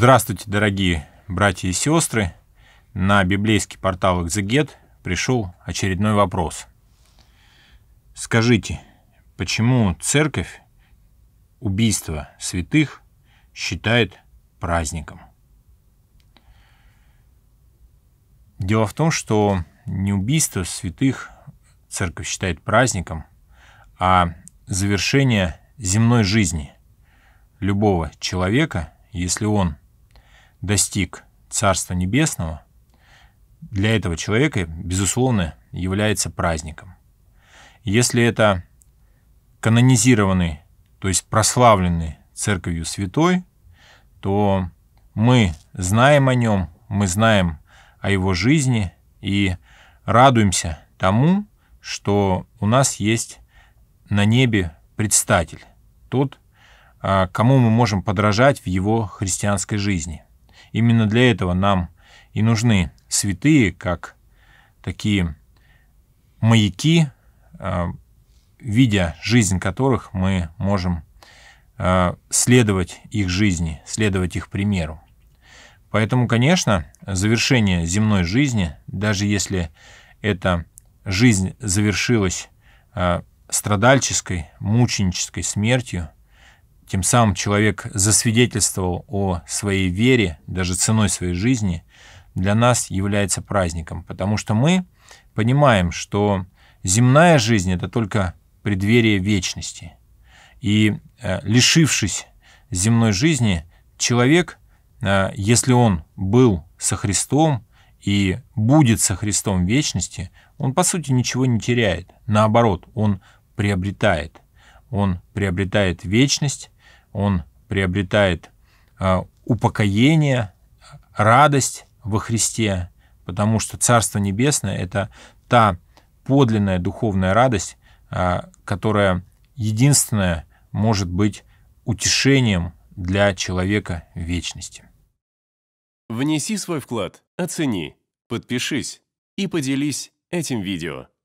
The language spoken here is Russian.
Здравствуйте, дорогие братья и сестры! На библейский портал «Экзегет» пришел очередной вопрос. Скажите, почему церковь убийство святых считает праздником? Дело в том, что не убийство святых церковь считает праздником, а завершение земной жизни любого человека, если он – достиг Царства Небесного, для этого человека, безусловно, является праздником. Если это канонизированный, то есть прославленный церковью святой, то мы знаем о нем, мы знаем о его жизни и радуемся тому, что у нас есть на небе предстатель, тот, а, кому мы можем подражать в его христианской жизни – Именно для этого нам и нужны святые, как такие маяки, а, видя жизнь которых мы можем а, следовать их жизни, следовать их примеру. Поэтому, конечно, завершение земной жизни, даже если эта жизнь завершилась а, страдальческой, мученической смертью, тем самым человек засвидетельствовал о своей вере, даже ценой своей жизни, для нас является праздником, потому что мы понимаем, что земная жизнь – это только преддверие вечности. И э, лишившись земной жизни, человек, э, если он был со Христом и будет со Христом в вечности, он, по сути, ничего не теряет. Наоборот, он приобретает. Он приобретает вечность, он приобретает а, упокоение, радость во Христе, потому что Царство Небесное — это та подлинная духовная радость, а, которая единственная может быть утешением для человека в вечности. Внеси свой вклад, оцени, подпишись и поделись этим видео.